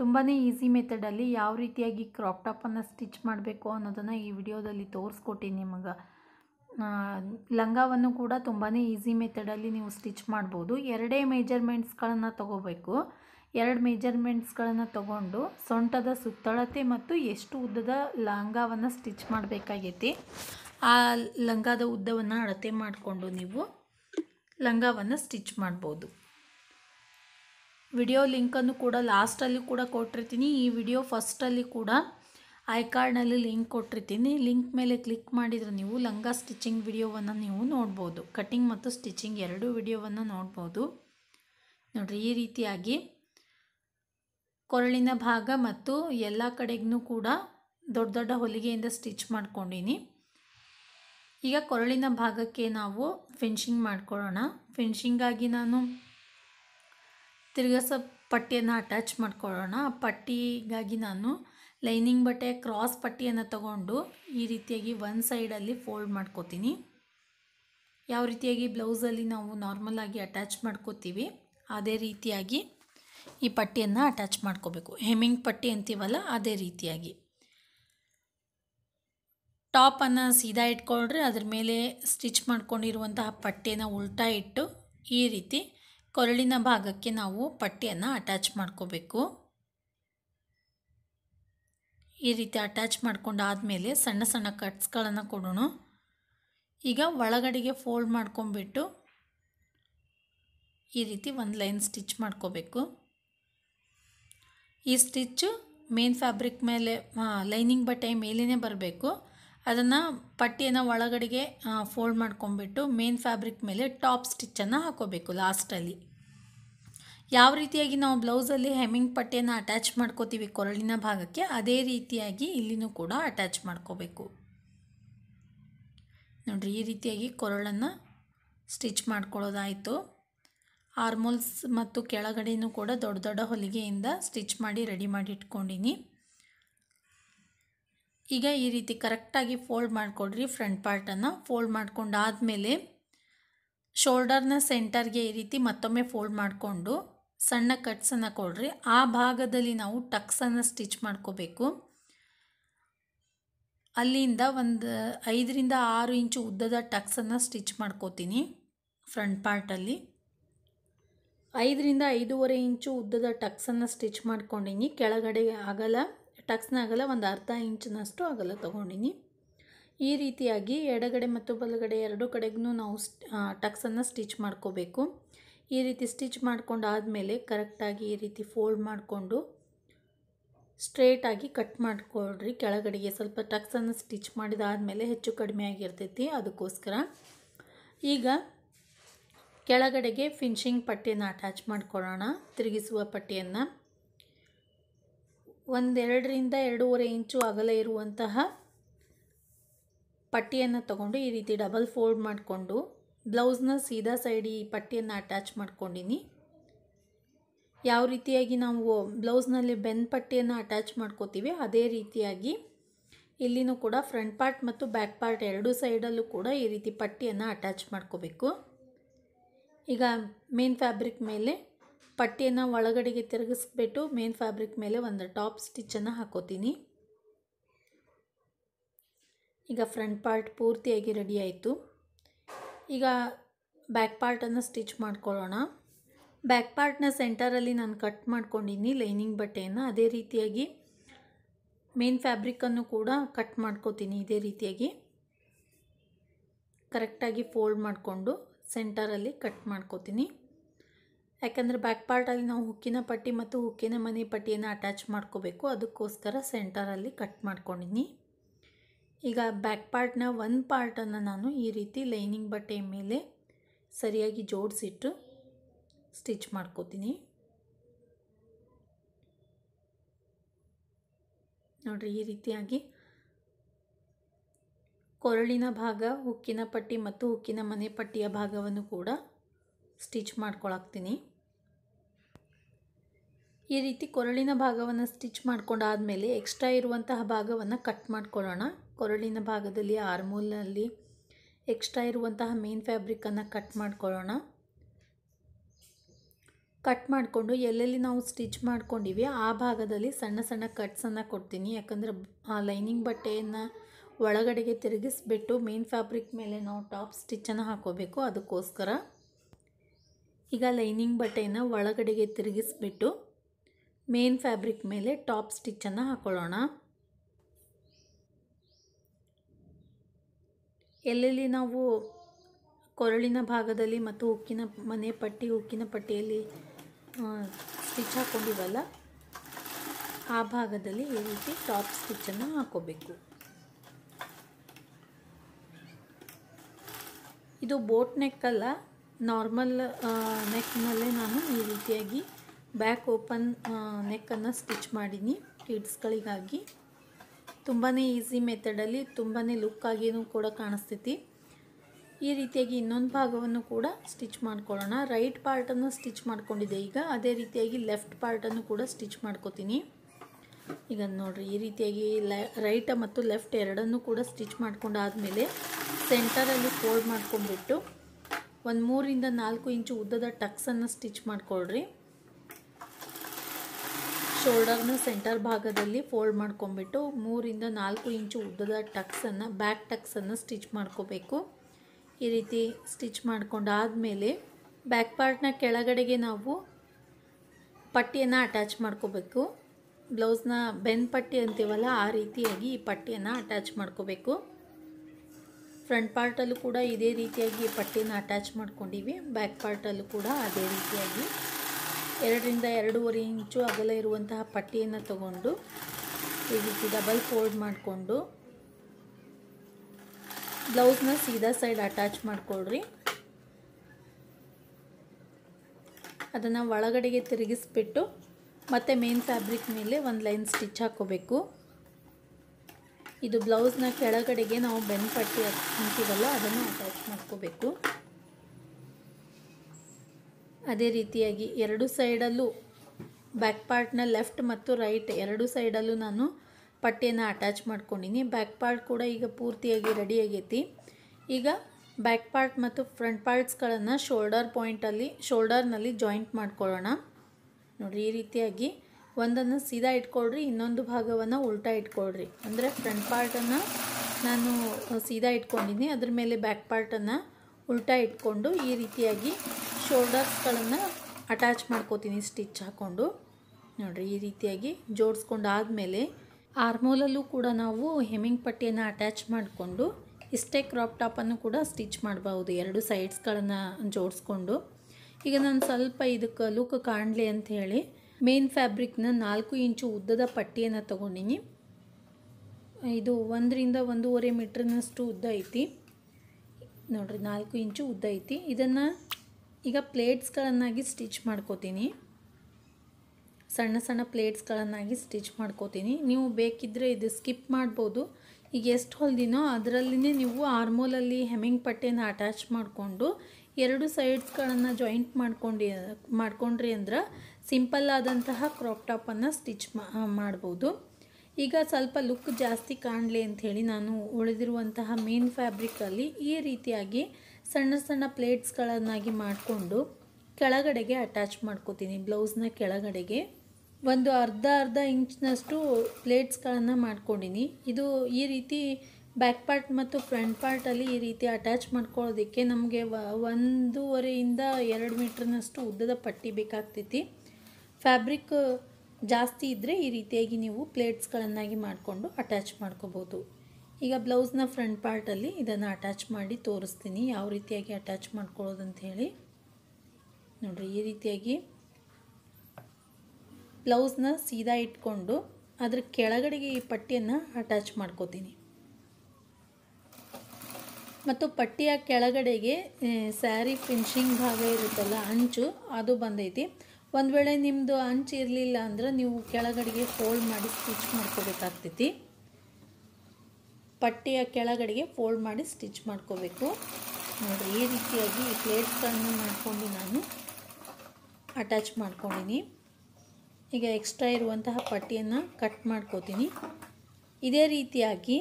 ತುಂಬಾ ಈಸಿ ಮೆಥಡಲ್ಲಿ ಯಾವ ರೀತಿಯಾಗಿ ಕ್ರಾಪ್ ಟಾಪನ್ನು ಸ್ಟಿಚ್ ಮಾಡಬೇಕು ಅನ್ನೋದನ್ನು ಈ ವಿಡಿಯೋದಲ್ಲಿ ತೋರಿಸ್ಕೊಟ್ಟಿನಿ ನಿಮಗೆ ಲಂಗವನ್ನು ಕೂಡ ತುಂಬಾ ಈಸಿ ಮೆಥಡಲ್ಲಿ ನೀವು ಸ್ಟಿಚ್ ಮಾಡ್ಬೋದು ಎರಡೇ ಮೇಜರ್ಮೆಂಟ್ಸ್ಗಳನ್ನು ತಗೋಬೇಕು ಎರಡು ಮೇಜರ್ಮೆಂಟ್ಸ್ಗಳನ್ನು ತಗೊಂಡು ಸೊಂಟದ ಸುತ್ತಳತೆ ಮತ್ತು ಎಷ್ಟು ಉದ್ದದ ಲಂಗವನ್ನು ಸ್ಟಿಚ್ ಮಾಡಬೇಕಾಗೈತಿ ಆ ಲಂಗದ ಉದ್ದವನ್ನು ಅಳತೆ ಮಾಡಿಕೊಂಡು ನೀವು ಲಂಗವನ್ನು ಸ್ಟಿಚ್ ಮಾಡ್ಬೋದು ವಿಡಿಯೋ ಲಿಂಕನ್ನು ಕೂಡ ಲಾಸ್ಟಲ್ಲಿ ಕೂಡ ಕೊಟ್ಟಿರ್ತೀನಿ ಈ ವಿಡಿಯೋ ಫಸ್ಟಲ್ಲಿ ಕೂಡ ಐ ಕಾರ್ಡ್ನಲ್ಲಿ ಲಿಂಕ್ ಕೊಟ್ಟಿರ್ತೀನಿ ಲಿಂಕ್ ಮೇಲೆ ಕ್ಲಿಕ್ ಮಾಡಿದರೆ ನೀವು ಲಂಗ ಸ್ಟಿಚಿಂಗ್ ವಿಡಿಯೋವನ್ನು ನೀವು ನೋಡ್ಬೋದು ಕಟ್ಟಿಂಗ್ ಮತ್ತು ಸ್ಟಿಚಿಂಗ್ ಎರಡೂ ವಿಡಿಯೋವನ್ನು ನೋಡ್ಬೋದು ನೋಡಿರಿ ಈ ರೀತಿಯಾಗಿ ಕೊರಳಿನ ಭಾಗ ಮತ್ತು ಎಲ್ಲ ಕಡೆಗೂ ಕೂಡ ದೊಡ್ಡ ದೊಡ್ಡ ಹೊಲಿಗೆಯಿಂದ ಸ್ಟಿಚ್ ಮಾಡ್ಕೊಂಡಿನಿ ಈಗ ಕೊರಳಿನ ಭಾಗಕ್ಕೆ ನಾವು ಫಿನಿಶಿಂಗ್ ಮಾಡ್ಕೊಳ್ಳೋಣ ಫಿನಿಶಿಂಗಾಗಿ ನಾನು ತಿರುಗಸ ಪಟ್ಟಿಯನ್ನು ಅಟ್ಯಾಚ್ ಮಾಡ್ಕೊಳ್ಳೋಣ ಆ ಪಟ್ಟಿಗಾಗಿ ನಾನು ಲೈನಿಂಗ್ ಬಟ್ಟೆ ಕ್ರಾಸ್ ಪಟ್ಟಿಯನ್ನು ತಗೊಂಡು ಈ ರೀತಿಯಾಗಿ ಒನ್ ಸೈಡಲ್ಲಿ ಫೋಲ್ಡ್ ಮಾಡ್ಕೋತೀನಿ ಯಾವ ರೀತಿಯಾಗಿ ಬ್ಲೌಸಲ್ಲಿ ನಾವು ಆಗಿ ಅಟ್ಯಾಚ್ ಮಾಡ್ಕೋತೀವಿ ಅದೇ ರೀತಿಯಾಗಿ ಈ ಪಟ್ಟಿಯನ್ನು ಅಟ್ಯಾಚ್ ಮಾಡ್ಕೋಬೇಕು ಹೆಮ್ಮಿಂಗ್ ಪಟ್ಟಿ ಅಂತೀವಲ್ಲ ಅದೇ ರೀತಿಯಾಗಿ ಟಾಪನ್ನು ಸೀದಾ ಇಟ್ಕೊಂಡ್ರೆ ಅದ್ರ ಮೇಲೆ ಸ್ಟಿಚ್ ಮಾಡ್ಕೊಂಡಿರುವಂತಹ ಪಟ್ಟಿಯನ್ನು ಉಲ್ಟಾ ಇಟ್ಟು ಈ ರೀತಿ ಕೊರಳಿನ ಭಾಗಕ್ಕೆ ನಾವು ಪಟ್ಟಿಯನ್ನು ಅಟ್ಯಾಚ್ ಮಾಡ್ಕೋಬೇಕು ಈ ರೀತಿ ಅಟ್ಯಾಚ್ ಮೇಲೆ ಸಣ್ಣ ಸಣ್ಣ ಕಟ್ಸ್ಗಳನ್ನು ಕೊಡೋಣ ಈಗ ಒಳಗಡೆಗೆ ಫೋಲ್ಡ್ ಮಾಡ್ಕೊಂಬಿಟ್ಟು ಈ ರೀತಿ ಒಂದು ಲೈನ್ ಸ್ಟಿಚ್ ಮಾಡ್ಕೋಬೇಕು ಈ ಸ್ಟಿಚ್ಚು ಮೇನ್ ಫ್ಯಾಬ್ರಿಕ್ ಮೇಲೆ ಲೈನಿಂಗ್ ಬಟ್ಟೆ ಮೇಲೇ ಬರಬೇಕು ಅದನ್ನು ಪಟ್ಟಿಯನ್ನು ಒಳಗಡೆಗೆ ಫೋಲ್ಡ್ ಮಾಡ್ಕೊಂಬಿಟ್ಟು ಮೇನ್ ಫ್ಯಾಬ್ರಿಕ್ ಮೇಲೆ ಟಾಪ್ ಸ್ಟಿಚ್ಚನ್ನು ಹಾಕೋಬೇಕು ಲಾಸ್ಟಲ್ಲಿ ಯಾವ ರೀತಿಯಾಗಿ ನಾವು ಬ್ಲೌಸಲ್ಲಿ ಹೆಮ್ಮಿಂಗ್ ಪಟ್ಟಿಯನ್ನು ಅಟ್ಯಾಚ್ ಮಾಡ್ಕೋತೀವಿ ಕೊರಳಿನ ಭಾಗಕ್ಕೆ ಅದೇ ರೀತಿಯಾಗಿ ಇಲ್ಲಿನೂ ಕೂಡ ಅಟ್ಯಾಚ್ ಮಾಡ್ಕೋಬೇಕು ನೋಡಿರಿ ಈ ರೀತಿಯಾಗಿ ಕೊರಳನ್ನು ಸ್ಟಿಚ್ ಮಾಡ್ಕೊಳ್ಳೋದಾಯಿತು ಆರ್ಮೋಲ್ಸ್ ಮತ್ತು ಕೆಳಗಡೆಯೂ ಕೂಡ ದೊಡ್ಡ ದೊಡ್ಡ ಹೊಲಿಗೆಯಿಂದ ಸ್ಟಿಚ್ ಮಾಡಿ ರೆಡಿ ಮಾಡಿ ಇಟ್ಕೊಂಡಿನಿ ಈಗ ಈ ರೀತಿ ಕರೆಕ್ಟಾಗಿ ಫೋಲ್ಡ್ ಮಾಡಿಕೊಡ್ರಿ ಫ್ರಂಟ್ ಪಾರ್ಟನ್ನು ಫೋಲ್ಡ್ ಮೇಲೆ ಶೋಲ್ಡರ್ನ ಸೆಂಟರ್ಗೆ ಈ ರೀತಿ ಮತ್ತೊಮ್ಮೆ ಫೋಲ್ಡ್ ಮಾಡಿಕೊಂಡು ಸಣ್ಣ ಕಟ್ಸನ್ನು ಕೊಡ್ರಿ ಆ ಭಾಗದಲ್ಲಿ ನಾವು ಟಕ್ಸನ್ನು ಸ್ಟಿಚ್ ಮಾಡ್ಕೋಬೇಕು ಅಲ್ಲಿಂದ ಒಂದು ಐದರಿಂದ ಆರು ಇಂಚು ಉದ್ದದ ಟಕ್ಸನ್ನು ಸ್ಟಿಚ್ ಮಾಡ್ಕೋತೀನಿ ಫ್ರಂಟ್ ಪಾರ್ಟಲ್ಲಿ ಐದರಿಂದ ಐದೂವರೆ ಇಂಚು ಉದ್ದದ ಟಕ್ಸನ್ನು ಸ್ಟಿಚ್ ಮಾಡ್ಕೊಂಡಿನಿ ಕೆಳಗಡೆ ಅಗಲ ಟಕ್ಸ್ನ ಅಗಲ ಒಂದು ಅರ್ಧ ಇಂಚಿನಷ್ಟು ಅಗಲ ತೊಗೊಂಡಿನಿ ಈ ರೀತಿಯಾಗಿ ಎಡಗಡೆ ಮತ್ತು ಬಲಗಡೆ ಎರಡು ಕಡೆಗೂ ನಾವು ಟಕ್ಸನ್ನು ಸ್ಟಿಚ್ ಮಾಡ್ಕೋಬೇಕು ಈ ರೀತಿ ಸ್ಟಿಚ್ ಮಾಡ್ಕೊಂಡು ಆದಮೇಲೆ ಕರೆಕ್ಟಾಗಿ ಈ ರೀತಿ ಫೋಲ್ಡ್ ಮಾಡಿಕೊಂಡು ಸ್ಟ್ರೇಟಾಗಿ ಕಟ್ ಮಾಡಿಕೊಡ್ರಿ ಕೆಳಗಡೆಗೆ ಸ್ವಲ್ಪ ಟಕ್ಸನ್ನು ಸ್ಟಿಚ್ ಮಾಡಿದಾದಮೇಲೆ ಹೆಚ್ಚು ಕಡಿಮೆ ಆಗಿರ್ತೈತಿ ಅದಕ್ಕೋಸ್ಕರ ಈಗ ಕೆಳಗಡೆಗೆ ಫಿನಿಶಿಂಗ್ ಪಟ್ಟಿಯನ್ನು ಅಟ್ಯಾಚ್ ಮಾಡ್ಕೊಳ್ಳೋಣ ತಿರುಗಿಸುವ ಪಟ್ಟಿಯನ್ನು ಒಂದೆರಡರಿಂದ ಎರಡೂವರೆ ಇಂಚು ಅಗಲ ಇರುವಂತಹ ಪಟ್ಟಿಯನ್ನು ತಗೊಂಡು ಈ ರೀತಿ ಡಬಲ್ ಫೋಲ್ಡ್ ಮಾಡಿಕೊಂಡು ಬ್ಲೌಸ್ನ ಸೀದಾ ಸೈಡ್ ಈ ಪಟ್ಟಿಯನ್ನು ಅಟ್ಯಾಚ್ ಮಾಡ್ಕೊಂಡಿನಿ ಯಾವ ರೀತಿಯಾಗಿ ನಾವು ಬ್ಲೌಸ್ನಲ್ಲಿ ಬೆನ್ ಪಟ್ಟಿಯನ್ನು ಅಟ್ಯಾಚ್ ಮಾಡ್ಕೋತೀವಿ ಅದೇ ರೀತಿಯಾಗಿ ಇಲ್ಲಿನೂ ಕೂಡ ಫ್ರಂಟ್ ಪಾರ್ಟ್ ಮತ್ತು ಬ್ಯಾಕ್ ಪಾರ್ಟ್ ಎರಡೂ ಸೈಡಲ್ಲೂ ಕೂಡ ಈ ರೀತಿ ಪಟ್ಟಿಯನ್ನು ಅಟ್ಯಾಚ್ ಮಾಡ್ಕೋಬೇಕು ಈಗ ಮೇನ್ ಫ್ಯಾಬ್ರಿಕ್ ಮೇಲೆ ಪಟ್ಟಿಯನ್ನು ಒಳಗಡೆಗೆ ತಿರುಗಿಸ್ಬಿಟ್ಟು ಮೇನ್ ಫ್ಯಾಬ್ರಿಕ್ ಮೇಲೆ ಒಂದು ಟಾಪ್ ಸ್ಟಿಚ್ಚನ್ನು ಹಾಕೋತೀನಿ ಈಗ ಫ್ರಂಟ್ ಪಾರ್ಟ್ ಪೂರ್ತಿಯಾಗಿ ರೆಡಿ ಆಯಿತು ಈಗ ಬ್ಯಾಕ್ ಪಾರ್ಟನ್ನು ಸ್ಟಿಚ್ ಮಾಡ್ಕೊಳ್ಳೋಣ ಬ್ಯಾಕ್ ಪಾರ್ಟ್ನ ಸೆಂಟರಲ್ಲಿ ನಾನು ಕಟ್ ಮಾಡ್ಕೊಂಡಿದ್ದೀನಿ ಲೈನಿಂಗ್ ಬಟ್ಟೆಯನ್ನು ಅದೇ ರೀತಿಯಾಗಿ ಮೇನ್ ಫ್ಯಾಬ್ರಿಕ್ಕನ್ನು ಕೂಡ ಕಟ್ ಮಾಡ್ಕೋತೀನಿ ಇದೇ ರೀತಿಯಾಗಿ ಕರೆಕ್ಟಾಗಿ ಫೋಲ್ಡ್ ಮಾಡಿಕೊಂಡು ಸೆಂಟರಲ್ಲಿ ಕಟ್ ಮಾಡ್ಕೋತೀನಿ ಯಾಕಂದರೆ ಬ್ಯಾಕ್ ಪಾರ್ಟಲ್ಲಿ ನಾವು ಹುಕ್ಕಿನ ಪಟ್ಟಿ ಮತ್ತು ಹುಕ್ಕಿನ ಮನೆ ಪಟ್ಟಿಯನ್ನು ಅಟ್ಯಾಚ್ ಮಾಡ್ಕೋಬೇಕು ಅದಕ್ಕೋಸ್ಕರ ಸೆಂಟರಲ್ಲಿ ಕಟ್ ಮಾಡ್ಕೊಂಡಿದ್ದೀನಿ ಈಗ ಬ್ಯಾಕ್ ಪಾರ್ಟ್ನ ಒಂದು ಪಾರ್ಟನ್ನು ನಾನು ಈ ರೀತಿ ಲೈನಿಂಗ್ ಬಟ್ಟೆಯ ಮೇಲೆ ಸರಿಯಾಗಿ ಜೋಡಿಸಿಟ್ಟು ಸ್ಟಿಚ್ ಮಾಡ್ಕೋತೀನಿ ನೋಡಿರಿ ಈ ರೀತಿಯಾಗಿ ಕೊರಳಿನ ಭಾಗ ಉಕ್ಕಿನ ಪಟ್ಟಿ ಮತ್ತು ಉಕ್ಕಿನ ಮನೆ ಪಟ್ಟಿಯ ಭಾಗವನ್ನು ಕೂಡ ಸ್ಟಿಚ್ ಮಾಡ್ಕೊಳಾಕ್ತೀನಿ ಈ ರೀತಿ ಕೊರಳಿನ ಭಾಗವನ್ನು ಸ್ಟಿಚ್ ಮಾಡ್ಕೊಂಡಾದಮೇಲೆ ಎಕ್ಸ್ಟ್ರಾ ಇರುವಂತಹ ಭಾಗವನ್ನು ಕಟ್ ಮಾಡ್ಕೊಳ್ಳೋಣ ಕೊರಳಿನ ಭಾಗದಲ್ಲಿ ಆರ್ಮೋಲ್ನಲ್ಲಿ ಎಕ್ಸ್ಟ್ರಾ ಇರುವಂತಹ ಮೇನ್ ಫ್ಯಾಬ್ರಿಕ್ಕನ್ನು ಕಟ್ ಮಾಡ್ಕೊಳ್ಳೋಣ ಕಟ್ ಮಾಡಿಕೊಂಡು ಎಲ್ಲೆಲ್ಲಿ ನಾವು ಸ್ಟಿಚ್ ಮಾಡ್ಕೊಂಡಿವಿ ಆ ಭಾಗದಲ್ಲಿ ಸಣ್ಣ ಸಣ್ಣ ಕಟ್ಸನ್ನು ಕೊಡ್ತೀನಿ ಯಾಕಂದರೆ ಆ ಲೈನಿಂಗ್ ಬಟ್ಟೆಯನ್ನು ಒಳಗಡೆಗೆ ತಿರುಗಿಸ್ಬಿಟ್ಟು ಮೇನ್ ಫ್ಯಾಬ್ರಿಕ್ ಮೇಲೆ ನಾವು ಟಾಪ್ ಸ್ಟಿಚ್ಚನ್ನು ಹಾಕೋಬೇಕು ಅದಕ್ಕೋಸ್ಕರ ಈಗ ಲೈನಿಂಗ್ ಬಟ್ಟೆಯನ್ನು ಒಳಗಡೆಗೆ ತಿರುಗಿಸ್ಬಿಟ್ಟು ಮೇನ್ ಫ್ಯಾಬ್ರಿಕ್ ಮೇಲೆ ಟಾಪ್ ಸ್ಟಿಚ್ಚನ್ನು ಹಾಕೊಳ್ಳೋಣ ಎಲ್ಲೆಲ್ಲಿ ನಾವು ಕೊರಳಿನ ಭಾಗದಲ್ಲಿ ಮತ್ತು ಉಕ್ಕಿನ ಮನೆ ಪಟ್ಟಿ ಉಕ್ಕಿನ ಪಟ್ಟಿಯಲ್ಲಿ ಸ್ಟಿಚ್ ಹಾಕ್ಕೊಂಡಿವಲ್ಲ ಆ ಭಾಗದಲ್ಲಿ ಈ ರೀತಿ ಟಾಪ್ ಸ್ಟಿಚ್ಚನ್ನು ಹಾಕೋಬೇಕು ಇದು ಬೋಟ್ ನೆಕ್ ಅಲ್ಲ ನಾರ್ಮಲ್ ನೆಕ್ನಲ್ಲೇ ನಾನು ಈ ರೀತಿಯಾಗಿ ಬ್ಯಾಕ್ ಓಪನ್ ನೆಕ್ಕನ್ನು ಸ್ಟಿಚ್ ಮಾಡೀನಿ ಕಿಡ್ಸ್ಗಳಿಗಾಗಿ ತುಂಬಾ ಈಸಿ ಮೆಥಡಲ್ಲಿ ತುಂಬಾ ಲುಕ್ ಲುಕ್ಕಾಗಿಯೂ ಕೂಡ ಕಾಣಿಸ್ತೈತಿ ಈ ರೀತಿಯಾಗಿ ಇನ್ನೊಂದು ಭಾಗವನ್ನು ಕೂಡ ಸ್ಟಿಚ್ ಮಾಡ್ಕೊಳ್ಳೋಣ ರೈಟ್ ಪಾರ್ಟನ್ನು ಸ್ಟಿಚ್ ಮಾಡ್ಕೊಂಡಿದೆ ಈಗ ಅದೇ ರೀತಿಯಾಗಿ ಲೆಫ್ಟ್ ಪಾರ್ಟನ್ನು ಕೂಡ ಸ್ಟಿಚ್ ಮಾಡ್ಕೋತೀನಿ ಈಗ ನೋಡಿರಿ ಈ ರೀತಿಯಾಗಿ ರೈಟ್ ಮತ್ತು ಲೆಫ್ಟ್ ಎರಡನ್ನೂ ಕೂಡ ಸ್ಟಿಚ್ ಮಾಡ್ಕೊಂಡಾದಮೇಲೆ ಸೆಂಟರಲ್ಲಿ ಫೋಲ್ಡ್ ಮಾಡ್ಕೊಂಡ್ಬಿಟ್ಟು ಒಂದು ಮೂರಿಂದ ನಾಲ್ಕು ಇಂಚು ಉದ್ದದ ಟಕ್ಸನ್ನು ಸ್ಟಿಚ್ ಮಾಡಿಕೊಳ್ರಿ ಶೋಲ್ಡರ್ನ ಸೆಂಟರ್ ಭಾಗದಲ್ಲಿ ಫೋಲ್ಡ್ ಮಾಡ್ಕೊಂಬಿಟ್ಟು ಮೂರಿಂದ ನಾಲ್ಕು ಇಂಚು ಉದ್ದದ ಟಕ್ಸನ್ನು ಬ್ಯಾಕ್ ಟಕ್ಸನ್ನು ಸ್ಟಿಚ್ ಮಾಡ್ಕೋಬೇಕು ಈ ರೀತಿ ಸ್ಟಿಚ್ ಮೇಲೆ ಬ್ಯಾಕ್ ಪಾರ್ಟ್ನ ಕೆಳಗಡೆಗೆ ನಾವು ಪಟ್ಟಿಯನ್ನು ಅಟ್ಯಾಚ್ ಮಾಡ್ಕೋಬೇಕು ಬ್ಲೌಸ್ನ ಬೆನ್ ಪಟ್ಟಿ ಅಂತೀವಲ್ಲ ಆ ರೀತಿಯಾಗಿ ಈ ಪಟ್ಟಿಯನ್ನು ಅಟ್ಯಾಚ್ ಮಾಡ್ಕೋಬೇಕು ಫ್ರಂಟ್ ಪಾರ್ಟಲ್ಲೂ ಕೂಡ ಇದೇ ರೀತಿಯಾಗಿ ಈ ಪಟ್ಟಿನ ಅಟ್ಯಾಚ್ ಮಾಡ್ಕೊಂಡಿವಿ ಬ್ಯಾಕ್ ಪಾರ್ಟಲ್ಲೂ ಕೂಡ ಅದೇ ರೀತಿಯಾಗಿ ಎರಡರಿಂದ ಎರಡೂವರೆ ಇಂಚು ಅಗಲ ಇರುವಂತಹ ಪಟ್ಟಿಯನ್ನು ತಗೊಂಡು ಈ ರೀತಿ ಡಬಲ್ ಫೋಲ್ಡ್ ಮಾಡಿಕೊಂಡು ಬ್ಲೌಸ್ನ ಸೀದಾ ಸೈಡ್ ಅಟ್ಯಾಚ್ ಮಾಡಿಕೊಡ್ರಿ ಅದನ್ನು ಒಳಗಡೆಗೆ ತಿರುಗಿಸ್ಬಿಟ್ಟು ಮತ್ತು ಮೇನ್ ಫ್ಯಾಬ್ರಿಕ್ ಮೇಲೆ ಒಂದು ಲೈನ್ ಸ್ಟಿಚ್ ಹಾಕೋಬೇಕು ಇದು ಬ್ಲೌಸ್ನ ಕೆಳಗಡೆಗೆ ನಾವು ಬೆನ್ ಪಟ್ಟಿ ಹಾಕ್ತೀವಲ್ಲ ಅದನ್ನು ಅಟ್ಯಾಚ್ ಮಾಡ್ಕೋಬೇಕು ಅದೇ ರೀತಿಯಾಗಿ ಎರಡು ಸೈಡಲ್ಲೂ ಬ್ಯಾಕ್ ಪಾರ್ಟ್ನ ಲೆಫ್ಟ್ ಮತ್ತು ರೈಟ್ ಎರಡು ಸೈಡಲ್ಲೂ ನಾನು ಪಟ್ಟಿಯನ್ನು ಅಟ್ಯಾಚ್ ಮಾಡ್ಕೊಂಡಿನಿ ಬ್ಯಾಕ್ ಪಾರ್ಟ್ ಕೂಡ ಈಗ ಪೂರ್ತಿಯಾಗಿ ರೆಡಿ ಆಗೈತಿ ಈಗ ಬ್ಯಾಕ್ ಪಾರ್ಟ್ ಮತ್ತು ಫ್ರಂಟ್ ಪಾರ್ಟ್ಸ್ಗಳನ್ನು ಶೋಲ್ಡರ್ ಪಾಯಿಂಟಲ್ಲಿ ಶೋಲ್ಡರ್ನಲ್ಲಿ ಜಾಯಿಂಟ್ ಮಾಡ್ಕೊಳ್ಳೋಣ ನೋಡಿರಿ ಈ ರೀತಿಯಾಗಿ ಒಂದನ್ನು ಸೀದಾ ಇಟ್ಕೊಳ್ರಿ ಇನ್ನೊಂದು ಭಾಗವನ್ನು ಉಲ್ಟಾ ಇಟ್ಕೊಳ್ರಿ ಅಂದರೆ ಫ್ರಂಟ್ ಪಾರ್ಟನ್ನು ನಾನು ಸೀದಾ ಇಟ್ಕೊಂಡಿನಿ ಅದ್ರ ಮೇಲೆ ಬ್ಯಾಕ್ ಪಾರ್ಟನ್ನು ಉಲ್ಟಾ ಇಟ್ಕೊಂಡು ಈ ರೀತಿಯಾಗಿ ಶೋಲ್ಡರ್ಸ್ಗಳನ್ನು ಅಟ್ಯಾಚ್ ಮಾಡ್ಕೋತೀನಿ ಸ್ಟಿಚ್ ಹಾಕ್ಕೊಂಡು ನೋಡಿರಿ ಈ ರೀತಿಯಾಗಿ ಆದಮೇಲೆ ಆರ್ಮೋಲಲ್ಲೂ ಕೂಡ ನಾವು ಹೆಮಿಂಗ್ ಪಟ್ಟಿಯನ್ನು ಅಟ್ಯಾಚ್ ಮಾಡಿಕೊಂಡು ಇಷ್ಟೇ ಕ್ರಾಪ್ ಟಾಪನ್ನು ಕೂಡ ಸ್ಟಿಚ್ ಮಾಡಬಹುದು ಎರಡು ಸೈಡ್ಸ್ಗಳನ್ನು ಜೋಡಿಸ್ಕೊಂಡು ಈಗ ನಾನು ಸ್ವಲ್ಪ ಇದಕ್ಕೆ ಲುಕ್ ಕಾಣಲಿ ಅಂತ ಹೇಳಿ ಮೇನ್ ಫ್ಯಾಬ್ರಿಕ್ನ ನಾಲ್ಕು ಇಂಚು ಉದ್ದದ ಪಟ್ಟಿಯನ್ನು ತೊಗೊಂಡಿನಿ ಇದು ಒಂದರಿಂದ ಒಂದೂವರೆ ಮೀಟ್ರ್ನಷ್ಟು ಉದ್ದ ಐತಿ ನೋಡಿರಿ ನಾಲ್ಕು ಇಂಚು ಉದ್ದ ಐತಿ ಇದನ್ನು ಈಗ ಪ್ಲೇಟ್ಸ್ಗಳನ್ನಾಗಿ ಸ್ಟಿಚ್ ಮಾಡ್ಕೋತೀನಿ ಸಣ್ಣ ಸಣ್ಣ ಪ್ಲೇಟ್ಸ್ಗಳನ್ನಾಗಿ ಸ್ಟಿಚ್ ಮಾಡ್ಕೋತೀನಿ ನೀವು ಬೇಕಿದ್ದರೆ ಇದು ಸ್ಕಿಪ್ ಮಾಡ್ಬೋದು ಈಗ ಎಷ್ಟು ಹೊಲ್ದಿನೋ ಅದರಲ್ಲಿನೇ ನೀವು ಆರ್ಮೋಲಲ್ಲಿ ಹೆಮ್ಮಿಂಗ್ ಪಟ್ಟೆನ ಅಟ್ಯಾಚ್ ಮಾಡಿಕೊಂಡು ಎರಡು ಸೈಡ್ಸ್ಗಳನ್ನು ಜಾಯಿಂಟ್ ಮಾಡ್ಕೊಂಡು ಮಾಡಿಕೊಂಡ್ರಿ ಅಂದ್ರೆ ಸಿಂಪಲ್ ಕ್ರಾಪ್ ಟಾಪನ್ನು ಸ್ಟಿಚ್ ಮಾಡ್ಬೋದು ಈಗ ಸ್ವಲ್ಪ ಲುಕ್ ಜಾಸ್ತಿ ಕಾಣಲಿ ಅಂಥೇಳಿ ನಾನು ಉಳಿದಿರುವಂತಹ ಮೇನ್ ಫ್ಯಾಬ್ರಿಕ್ಕಲ್ಲಿ ಈ ರೀತಿಯಾಗಿ ಸಣ್ಣ ಸಣ್ಣ ಪ್ಲೇಟ್ಸ್ಗಳನ್ನಾಗಿ ಮಾಡಿಕೊಂಡು ಕೆಳಗಡೆಗೆ ಅಟ್ಯಾಚ್ ಮಾಡ್ಕೋತೀನಿ ಬ್ಲೌಸ್ನ ಕೆಳಗಡೆಗೆ ಒಂದು ಅರ್ಧ ಅರ್ಧ ಇಂಚ್ನಷ್ಟು ಪ್ಲೇಟ್ಸ್ಗಳನ್ನು ಮಾಡ್ಕೊಂಡಿನಿ ಇದು ಈ ರೀತಿ ಬ್ಯಾಕ್ ಪಾರ್ಟ್ ಮತ್ತು ಫ್ರಂಟ್ ಪಾರ್ಟಲ್ಲಿ ಈ ರೀತಿ ಅಟ್ಯಾಚ್ ಮಾಡ್ಕೊಳ್ಳೋದಕ್ಕೆ ನಮಗೆ ವ ಒಂದೂವರೆಯಿಂದ ಎರಡು ಮೀಟ್ರ್ನಷ್ಟು ಉದ್ದದ ಪಟ್ಟಿ ಬೇಕಾಗ್ತೈತಿ ಫ್ಯಾಬ್ರಿಕ್ ಜಾಸ್ತಿ ಇದ್ದರೆ ಈ ರೀತಿಯಾಗಿ ನೀವು ಪ್ಲೇಟ್ಸ್ಗಳನ್ನಾಗಿ ಮಾಡಿಕೊಂಡು ಅಟ್ಯಾಚ್ ಮಾಡ್ಕೋಬೋದು ಈಗ ಬ್ಲೌಸ್ನ ಫ್ರಂಟ್ ಪಾರ್ಟಲ್ಲಿ ಇದನ್ನು ಅಟ್ಯಾಚ್ ಮಾಡಿ ತೋರಿಸ್ತೀನಿ ಯಾವ ರೀತಿಯಾಗಿ ಅಟ್ಯಾಚ್ ಮಾಡ್ಕೊಳ್ಳೋದು ಅಂತ ಹೇಳಿ ನೋಡಿರಿ ಈ ರೀತಿಯಾಗಿ ಬ್ಲೌಸ್ನ ಸೀದಾ ಇಟ್ಕೊಂಡು ಅದ್ರ ಕೆಳಗಡೆಗೆ ಈ ಪಟ್ಟಿಯನ್ನು ಅಟ್ಯಾಚ್ ಮಾಡ್ಕೋತೀನಿ ಮತ್ತು ಪಟ್ಟಿಯ ಕೆಳಗಡೆಗೆ ಸ್ಯಾರಿ ಫಿನಿಶಿಂಗ್ ಭಾಗ ಇರುತ್ತಲ್ಲ ಅಂಚು ಅದು ಬಂದೈತಿ ಒಂದು ವೇಳೆ ನಿಮ್ಮದು ಅಂಚು ಇರಲಿಲ್ಲ ಅಂದ್ರೆ ನೀವು ಕೆಳಗಡೆಗೆ ಫೋಲ್ಡ್ ಮಾಡಿ ಸ್ಟಿಚ್ ಮಾಡ್ಕೋಬೇಕಾಗ್ತೈತಿ ಪಟ್ಟಿಯ ಕೆಳಗಡೆಗೆ ಫೋಲ್ಡ್ ಮಾಡಿ ಸ್ಟಿಚ್ ಮಾಡ್ಕೋಬೇಕು ನೋಡಿ ಈ ರೀತಿಯಾಗಿ ಈ ಪ್ಲೇಟ್ಗಳನ್ನು ಮಾಡಿಕೊಂಡು ನಾನು ಅಟ್ಯಾಚ್ ಮಾಡ್ಕೊಂಡಿನಿ ಈಗ ಎಕ್ಸ್ಟ್ರಾ ಇರುವಂತಹ ಪಟ್ಟಿಯನ್ನು ಕಟ್ ಮಾಡ್ಕೋತೀನಿ ಇದೇ ರೀತಿಯಾಗಿ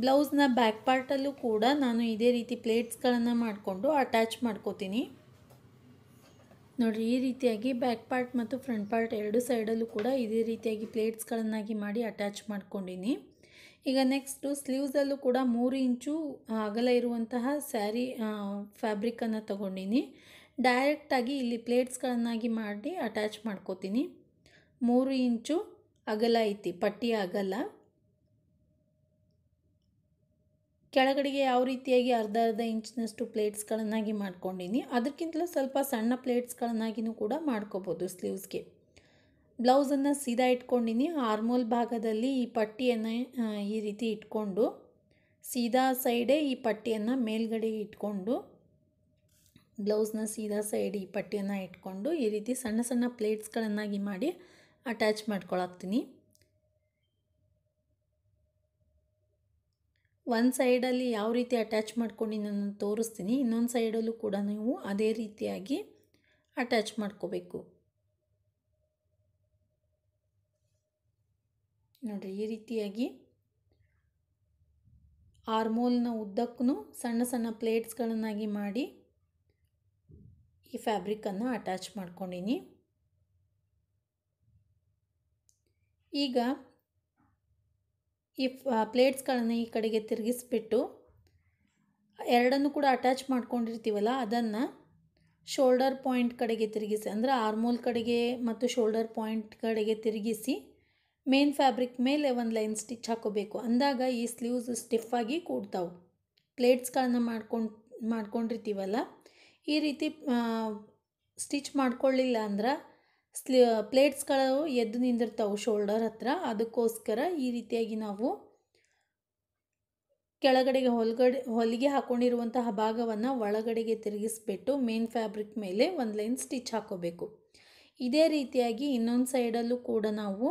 ಬ್ಲೌಸ್ನ ಬ್ಯಾಕ್ ಪಾರ್ಟಲ್ಲೂ ಕೂಡ ನಾನು ಇದೇ ರೀತಿ ಪ್ಲೇಟ್ಸ್ಗಳನ್ನು ಮಾಡಿಕೊಂಡು ಅಟ್ಯಾಚ್ ಮಾಡ್ಕೋತೀನಿ ನೋಡಿರಿ ಈ ರೀತಿಯಾಗಿ ಬ್ಯಾಕ್ ಪಾರ್ಟ್ ಮತ್ತು ಫ್ರಂಟ್ ಪಾರ್ಟ್ ಎರಡು ಸೈಡಲ್ಲೂ ಕೂಡ ಇದೇ ರೀತಿಯಾಗಿ ಪ್ಲೇಟ್ಸ್ಗಳನ್ನಾಗಿ ಮಾಡಿ ಅಟ್ಯಾಚ್ ಮಾಡ್ಕೊಂಡಿನಿ ಈಗ ನೆಕ್ಸ್ಟು ಸ್ಲೀವ್ಸಲ್ಲೂ ಕೂಡ ಮೂರು ಇಂಚು ಅಗಲ ಇರುವಂತಹ ಸ್ಯಾರಿ ಫ್ಯಾಬ್ರಿಕನ್ನು ತೊಗೊಂಡಿನಿ ಡೈರೆಕ್ಟಾಗಿ ಇಲ್ಲಿ ಪ್ಲೇಟ್ಸ್ಗಳನ್ನಾಗಿ ಮಾಡಿ ಅಟ್ಯಾಚ್ ಮಾಡ್ಕೋತೀನಿ ಮೂರು ಇಂಚು ಅಗಲ ಐತಿ ಪಟ್ಟಿ ಅಗಲ ಕೆಳಗಡೆಗೆ ಯಾವ ರೀತಿಯಾಗಿ ಅರ್ಧ ಅರ್ಧ ಇಂಚಿನಷ್ಟು ಪ್ಲೇಟ್ಸ್ಗಳನ್ನಾಗಿ ಮಾಡ್ಕೊಂಡಿನಿ ಅದಕ್ಕಿಂತಲೂ ಸ್ವಲ್ಪ ಸಣ್ಣ ಪ್ಲೇಟ್ಸ್ಗಳನ್ನಾಗಿಯೂ ಕೂಡ ಮಾಡ್ಕೋಬೋದು ಸ್ಲೀವ್ಸ್ಗೆ ಬ್ಲೌಸನ್ನು ಸೀದಾ ಇಟ್ಕೊಂಡಿನಿ ಆರ್ಮೋಲ್ ಭಾಗದಲ್ಲಿ ಈ ಪಟ್ಟಿಯನ್ನು ಈ ರೀತಿ ಇಟ್ಕೊಂಡು ಸೀದಾ ಸೈಡೇ ಈ ಪಟ್ಟಿಯನ್ನು ಮೇಲ್ಗಡೆ ಇಟ್ಕೊಂಡು ಬ್ಲೌಸ್ನ ಸೀದಾ ಸೈಡ್ ಈ ಪಟ್ಟಿಯನ್ನು ಇಟ್ಕೊಂಡು ಈ ರೀತಿ ಸಣ್ಣ ಸಣ್ಣ ಪ್ಲೇಟ್ಸ್ಗಳನ್ನಾಗಿ ಮಾಡಿ ಅಟ್ಯಾಚ್ ಮಾಡ್ಕೊಳಾಕ್ತೀನಿ ಒಂದು ಸೈಡಲ್ಲಿ ಯಾವ ರೀತಿ ಅಟ್ಯಾಚ್ ಮಾಡ್ಕೊಂಡು ನಾನು ತೋರಿಸ್ತೀನಿ ಇನ್ನೊಂದು ಸೈಡಲ್ಲೂ ಕೂಡ ನೀವು ಅದೇ ರೀತಿಯಾಗಿ ಅಟ್ಯಾಚ್ ಮಾಡ್ಕೋಬೇಕು ನೋಡಿರಿ ಈ ರೀತಿಯಾಗಿ ಆರ್ಮೋಲ್ನ ಉದ್ದಕ್ಕೂ ಸಣ್ಣ ಸಣ್ಣ ಪ್ಲೇಟ್ಸ್ಗಳನ್ನಾಗಿ ಮಾಡಿ ಈ ಫ್ಯಾಬ್ರಿಕನ್ನು ಅಟ್ಯಾಚ್ ಮಾಡ್ಕೊಂಡಿನಿ ಈಗ ಈ ಪ್ಲೇಟ್ಸ್ಗಳನ್ನು ಈ ಕಡೆಗೆ ತಿರುಗಿಸ್ಬಿಟ್ಟು ಎರಡನ್ನು ಕೂಡ ಅಟ್ಯಾಚ್ ಮಾಡ್ಕೊಂಡಿರ್ತೀವಲ್ಲ ಅದನ್ನು ಶೋಲ್ಡರ್ ಪಾಯಿಂಟ್ ಕಡೆಗೆ ತಿರುಗಿಸಿ ಅಂದರೆ ಆರ್ಮೋಲ್ ಕಡೆಗೆ ಮತ್ತು ಶೋಲ್ಡರ್ ಪಾಯಿಂಟ್ ಕಡೆಗೆ ತಿರುಗಿಸಿ ಮೇನ್ ಫ್ಯಾಬ್ರಿಕ್ ಮೇಲೆ ಒಂದು ಲೈನ್ ಸ್ಟಿಚ್ ಹಾಕೋಬೇಕು ಅಂದಾಗ ಈ ಸ್ಲೀವ್ಸ್ ಸ್ಟಿಫಾಗಿ ಕೂಡ್ತಾವೆ ಪ್ಲೇಟ್ಸ್ಗಳನ್ನ ಮಾಡ್ಕೊಂಡು ಮಾಡ್ಕೊಂಡಿರ್ತೀವಲ್ಲ ಈ ರೀತಿ ಸ್ಟಿಚ್ ಮಾಡ್ಕೊಳ್ಳಿಲ್ಲ ಅಂದ್ರೆ ಸ್ಲಿ ಪ್ಲೇಟ್ಸ್ಗಳು ಎದ್ದು ನಿಂದಿರ್ತಾವೆ ಶೋಲ್ಡರ್ ಹತ್ರ ಅದಕ್ಕೋಸ್ಕರ ಈ ರೀತಿಯಾಗಿ ನಾವು ಕೆಳಗಡೆಗೆ ಹೊಲ್ಗಡೆ ಹೊಲಿಗೆ ಹಾಕ್ಕೊಂಡಿರುವಂತಹ ಭಾಗವನ್ನು ಒಳಗಡೆಗೆ ತಿರುಗಿಸ್ಬಿಟ್ಟು ಮೇನ್ ಫ್ಯಾಬ್ರಿಕ್ ಮೇಲೆ ಒಂದು ಲೈನ್ ಸ್ಟಿಚ್ ಹಾಕೋಬೇಕು ಇದೇ ರೀತಿಯಾಗಿ ಇನ್ನೊಂದು ಸೈಡಲ್ಲೂ ಕೂಡ ನಾವು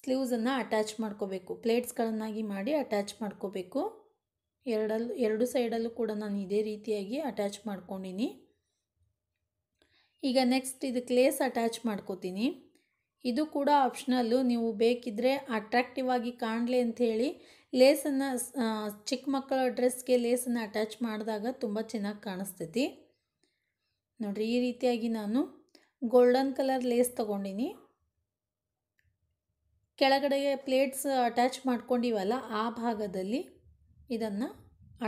ಸ್ಲೀವ್ಸನ್ನು ಅಟ್ಯಾಚ್ ಮಾಡ್ಕೋಬೇಕು ಪ್ಲೇಟ್ಸ್ಗಳನ್ನಾಗಿ ಮಾಡಿ ಅಟ್ಯಾಚ್ ಮಾಡ್ಕೋಬೇಕು ಎರಡಲ್ಲೂ ಎರಡು ಸೈಡಲ್ಲೂ ಕೂಡ ನಾನು ಇದೇ ರೀತಿಯಾಗಿ ಅಟ್ಯಾಚ್ ಮಾಡ್ಕೊಂಡಿನಿ ಈಗ ನೆಕ್ಸ್ಟ್ ಇದಕ್ಕೆ ಲೇಸ್ ಅಟ್ಯಾಚ್ ಮಾಡ್ಕೋತೀನಿ ಇದು ಕೂಡ ಆಪ್ಷನಲ್ಲು ನೀವು ಬೇಕಿದ್ದರೆ ಅಟ್ರ್ಯಾಕ್ಟಿವ್ ಆಗಿ ಕಾಣಲಿ ಅಂಥೇಳಿ ಲೇಸನ್ನು ಚಿಕ್ಕ ಮಕ್ಕಳ ಡ್ರೆಸ್ಗೆ ಲೇಸನ್ನು ಅಟ್ಯಾಚ್ ಮಾಡಿದಾಗ ತುಂಬ ಚೆನ್ನಾಗಿ ಕಾಣಿಸ್ತೈತಿ ನೋಡಿರಿ ಈ ರೀತಿಯಾಗಿ ನಾನು ಗೋಲ್ಡನ್ ಕಲರ್ ಲೇಸ್ ತೊಗೊಂಡಿನಿ ಕೆಳಗಡೆ ಪ್ಲೇಟ್ಸ್ ಅಟ್ಯಾಚ್ ಮಾಡ್ಕೊಂಡಿವಲ್ಲ ಆ ಭಾಗದಲ್ಲಿ ಇದನ್ನು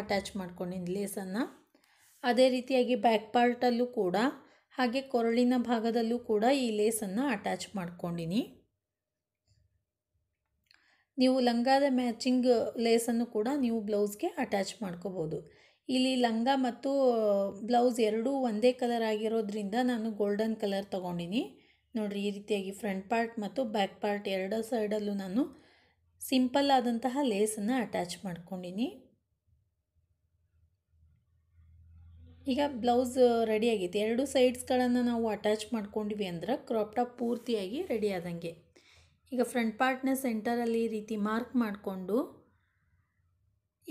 ಅಟ್ಯಾಚ್ ಮಾಡ್ಕೊಂಡಿನಿ ಲೇಸನ್ನು ಅದೇ ರೀತಿಯಾಗಿ ಬ್ಯಾಕ್ ಪಾರ್ಟಲ್ಲೂ ಕೂಡ ಹಾಗೆ ಕೊರಳಿನ ಭಾಗದಲ್ಲೂ ಕೂಡ ಈ ಲೇಸನ್ನು ಅಟ್ಯಾಚ್ ಮಾಡ್ಕೊಂಡಿನಿ ನೀವು ಲಂಗಾದ ಮ್ಯಾಚಿಂಗ್ ಲೇಸನ್ನು ಕೂಡ ನೀವು ಬ್ಲೌಸ್ಗೆ ಅಟ್ಯಾಚ್ ಮಾಡ್ಕೋಬೋದು ಇಲ್ಲಿ ಲಂಗ ಮತ್ತು ಬ್ಲೌಸ್ ಎರಡೂ ಒಂದೇ ಕಲರ್ ಆಗಿರೋದ್ರಿಂದ ನಾನು ಗೋಲ್ಡನ್ ಕಲರ್ ತೊಗೊಂಡಿನಿ ನೋಡಿರಿ ಈ ರೀತಿಯಾಗಿ ಫ್ರಂಟ್ ಪಾರ್ಟ್ ಮತ್ತು ಬ್ಯಾಕ್ ಪಾರ್ಟ್ ಎರಡೂ ಸೈಡಲ್ಲೂ ನಾನು ಸಿಂಪಲ್ ಆದಂತಹ ಲೇಸನ್ನು ಅಟ್ಯಾಚ್ ಮಾಡ್ಕೊಂಡಿನಿ ಈಗ ಬ್ಲೌಸ್ ರೆಡಿಯಾಗಿದೆ ಎರಡು ಸೈಡ್ಸ್ಗಳನ್ನು ನಾವು ಅಟ್ಯಾಚ್ ಮಾಡ್ಕೊಂಡಿವಿ ಅಂದ್ರೆ ಕ್ರಾಪ್ ಟಾಪ್ ಪೂರ್ತಿಯಾಗಿ ರೆಡಿ ಆದಂಗೆ ಈಗ ಫ್ರಂಟ್ ಪಾರ್ಟ್ನ ಸೆಂಟರಲ್ಲಿ ಈ ರೀತಿ ಮಾರ್ಕ್ ಮಾಡಿಕೊಂಡು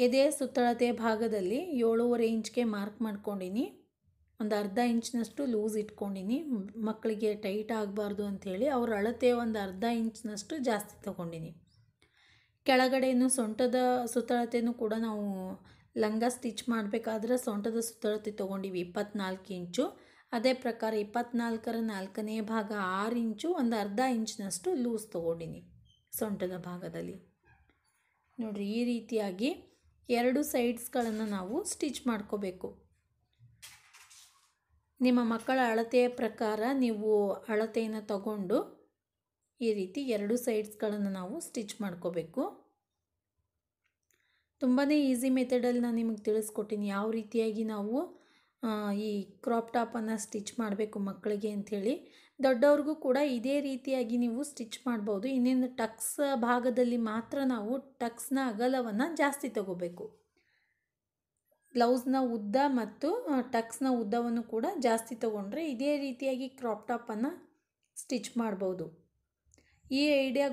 ಎದೆ ಸುತ್ತಳತೆ ಭಾಗದಲ್ಲಿ ಏಳೂವರೆ ಇಂಚ್ಗೆ ಮಾರ್ಕ್ ಮಾಡ್ಕೊಂಡಿನಿ ಒಂದು ಅರ್ಧ ಇಂಚ್ನಷ್ಟು ಲೂಸ್ ಇಟ್ಕೊಂಡಿನಿ ಮಕ್ಕಳಿಗೆ ಟೈಟ್ ಆಗಬಾರ್ದು ಅಂಥೇಳಿ ಅವ್ರ ಅಳತೆ ಒಂದು ಅರ್ಧ ಇಂಚ್ನಷ್ಟು ಜಾಸ್ತಿ ತೊಗೊಂಡಿನಿ ಕೆಳಗಡೆಯೂ ಸೊಂಟದ ಸುತ್ತಳತೆಯೂ ಕೂಡ ನಾವು ಲಂಗ ಸ್ಟಿಚ್ ಮಾಡಬೇಕಾದ್ರೆ ಸೊಂಟದ ಸುತ್ತಳತೆ ತೊಗೊಂಡಿವಿ ಇಪ್ಪತ್ನಾಲ್ಕು ಇಂಚು ಅದೇ ಪ್ರಕಾರ ಇಪ್ಪತ್ನಾಲ್ಕರ ನಾಲ್ಕನೇ ಭಾಗ ಆರು ಇಂಚು ಒಂದು ಅರ್ಧ ಇಂಚಿನಷ್ಟು ಲೂಸ್ ತೊಗೊಂಡಿನಿ ಸೊಂಟದ ಭಾಗದಲ್ಲಿ ನೋಡಿರಿ ಈ ರೀತಿಯಾಗಿ ಎರಡು ಸೈಡ್ಸ್ಗಳನ್ನು ನಾವು ಸ್ಟಿಚ್ ಮಾಡ್ಕೋಬೇಕು ನಿಮ್ಮ ಮಕ್ಕಳ ಅಳತೆಯ ಪ್ರಕಾರ ನೀವು ಅಳತೆಯನ್ನು ತಗೊಂಡು ಈ ರೀತಿ ಎರಡು ಸೈಡ್ಸ್ಗಳನ್ನು ನಾವು ಸ್ಟಿಚ್ ಮಾಡ್ಕೋಬೇಕು ತುಂಬಾ ಈಸಿ ಮೆಥಡಲ್ಲಿ ನಾನು ನಿಮಗೆ ತಿಳಿಸ್ಕೊಟ್ಟಿನಿ ಯಾವ ರೀತಿಯಾಗಿ ನಾವು ಈ ಕ್ರಾಪ್ ಟಾಪನ್ನು ಸ್ಟಿಚ್ ಮಾಡಬೇಕು ಮಕ್ಕಳಿಗೆ ಅಂಥೇಳಿ ದೊಡ್ಡವ್ರಿಗೂ ಕೂಡ ಇದೇ ರೀತಿಯಾಗಿ ನೀವು ಸ್ಟಿಚ್ ಮಾಡ್ಬೋದು ಇನ್ನೇನು ಟಕ್ಸ್ ಭಾಗದಲ್ಲಿ ಮಾತ್ರ ನಾವು ಟಕ್ಸ್ನ ಅಗಲವನ್ನು ಜಾಸ್ತಿ ತಗೋಬೇಕು ಬ್ಲೌಸ್ನ ಉದ್ದ ಮತ್ತು ಟಕ್ಸ್ನ ಉದ್ದವನ್ನು ಕೂಡ ಜಾಸ್ತಿ ತಗೊಂಡ್ರೆ ಇದೇ ರೀತಿಯಾಗಿ ಕ್ರಾಪ್ ಟಾಪನ್ನು ಸ್ಟಿಚ್ ಮಾಡ್ಬೋದು ಈ ಐಡಿಯಾ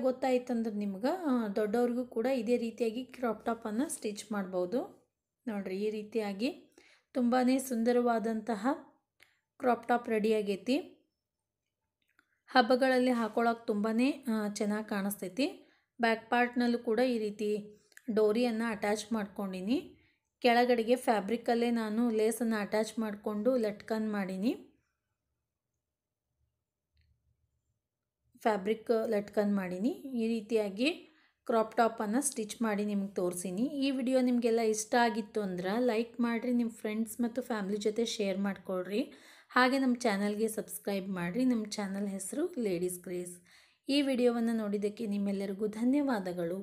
ಅಂದ್ರೆ ನಿಮ್ಗೆ ದೊಡ್ಡವ್ರಿಗೂ ಕೂಡ ಇದೇ ರೀತಿಯಾಗಿ ಕ್ರಾಪ್ ಟಾಪನ್ನು ಸ್ಟಿಚ್ ಮಾಡ್ಬೋದು ನೋಡಿರಿ ಈ ರೀತಿಯಾಗಿ ತುಂಬಾ ಸುಂದರವಾದಂತಹ ಕ್ರಾಪ್ ಟಾಪ್ ರೆಡಿಯಾಗೈತಿ ಹಬ್ಬಗಳಲ್ಲಿ ಹಾಕೊಳಕ್ಕೆ ತುಂಬಾ ಚೆನ್ನಾಗಿ ಕಾಣಿಸ್ತೈತಿ ಬ್ಯಾಕ್ ಪಾರ್ಟ್ನಲ್ಲೂ ಕೂಡ ಈ ರೀತಿ ಡೋರಿಯನ್ನು ಅಟ್ಯಾಚ್ ಮಾಡ್ಕೊಂಡಿನಿ ಕೆಳಗಡೆಗೆ ಫ್ಯಾಬ್ರಿಕಲ್ಲೇ ನಾನು ಲೇಸನ್ನು ಅಟ್ಯಾಚ್ ಮಾಡಿಕೊಂಡು ಲಟ್ಕನ್ ಮಾಡೀನಿ ಫ್ಯಾಬ್ರಿಕ್ ಲಟ್ಕನ್ ಮಾಡೀನಿ ಈ ರೀತಿಯಾಗಿ ಕ್ರಾಪ್ ಟಾಪನ್ನು ಸ್ಟಿಚ್ ಮಾಡಿ ನಿಮ್ಗೆ ತೋರಿಸಿನಿ ಈ ವಿಡಿಯೋ ನಿಮಗೆಲ್ಲ ಇಷ್ಟ ಆಗಿತ್ತು ಅಂದ್ರೆ ಲೈಕ್ ಮಾಡಿರಿ ನಿಮ್ಮ ಫ್ರೆಂಡ್ಸ್ ಮತ್ತು ಫ್ಯಾಮ್ಲಿ ಜೊತೆ ಶೇರ್ ಮಾಡಿಕೊಳ್ರಿ ಹಾಗೆ ನಮ್ಮ ಚಾನಲ್ಗೆ ಸಬ್ಸ್ಕ್ರೈಬ್ ಮಾಡಿರಿ ನಮ್ಮ ಚಾನಲ್ ಹೆಸರು ಲೇಡೀಸ್ ಗ್ರೇಸ್ ಈ ವಿಡಿಯೋವನ್ನು ನೋಡಿದ್ದಕ್ಕೆ ನಿಮ್ಮೆಲ್ಲರಿಗೂ ಧನ್ಯವಾದಗಳು